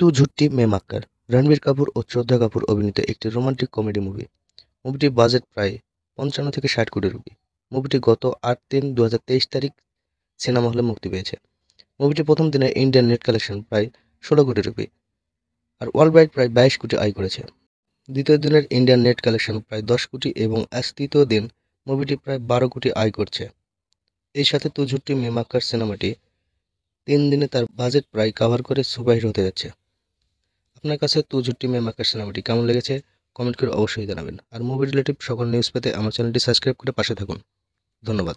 two Jhoothi Main Makkaar Ranbir Kapoor ও শ্রদ্ধা কাপুর অভিনীত একটি রোমান্টিক কমেডি মুভি মুভিটির বাজেট প্রায় পঞ্চান্ন থেকে ষাট কোটি রুপি মুভিটি গত আট তিন দু তারিখ সিনেমা হলে মুক্তি পেয়েছে মুভিটি প্রথম দিনে ইন্ডিয়ান নেট কালেকশন প্রায় ষোলো কোটি রুপি আর ওয়ার্ল্ড ওয়াইড প্রায় বাইশ কোটি আয় করেছে দ্বিতীয় দিনের ইন্ডিয়ান নেট কালেকশন প্রায় দশ কোটি এবং আজ তৃতীয় দিন মুভিটি প্রায় বারো কোটি আয় করছে এর সাথে তুঝুটি মেমাক্কার সিনেমাটি তিন দিনে তার বাজেট প্রায় কাভার করে হিরো হতে যাচ্ছে আপনার কাছে তুজুটি মে মাকে সিনেমাটি কেমন লেগেছে কমেন্ট করে অবশ্যই জানাবেন আর মুভি রিলেটিভ সকল নিউজ পেতে আমার চ্যানেলটি সাবস্ক্রাইব করে পাশে থাকুন ধন্যবাদ